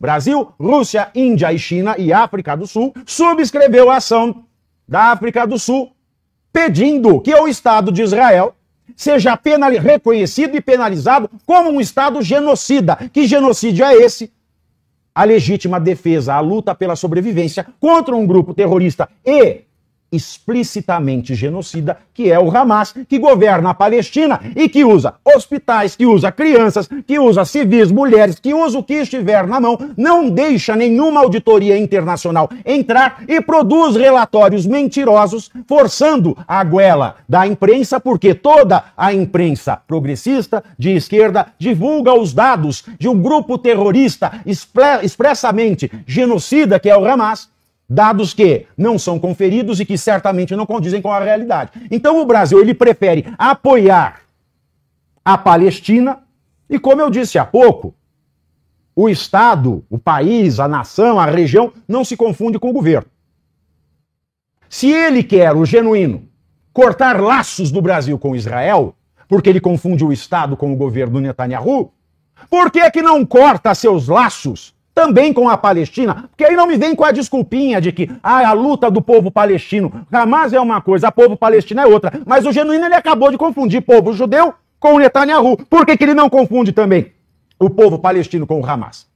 Brasil, Rússia, Índia e China e África do Sul, subscreveu a ação da África do Sul pedindo que o Estado de Israel seja penal... reconhecido e penalizado como um Estado genocida. Que genocídio é esse? A legítima defesa, a luta pela sobrevivência contra um grupo terrorista e explicitamente genocida, que é o Hamas, que governa a Palestina e que usa hospitais, que usa crianças, que usa civis, mulheres, que usa o que estiver na mão, não deixa nenhuma auditoria internacional entrar e produz relatórios mentirosos, forçando a goela da imprensa, porque toda a imprensa progressista, de esquerda, divulga os dados de um grupo terrorista expressamente genocida, que é o Hamas, dados que não são conferidos e que certamente não condizem com a realidade. Então o Brasil ele prefere apoiar a Palestina e como eu disse há pouco, o estado, o país, a nação, a região não se confunde com o governo. Se ele quer o genuíno cortar laços do Brasil com Israel, porque ele confunde o estado com o governo Netanyahu, por que é que não corta seus laços também com a Palestina, porque aí não me vem com a desculpinha de que ah, a luta do povo palestino, Hamas é uma coisa, a povo palestino é outra. Mas o Genuíno ele acabou de confundir povo judeu com Netanyahu. Por que, que ele não confunde também o povo palestino com o Hamas?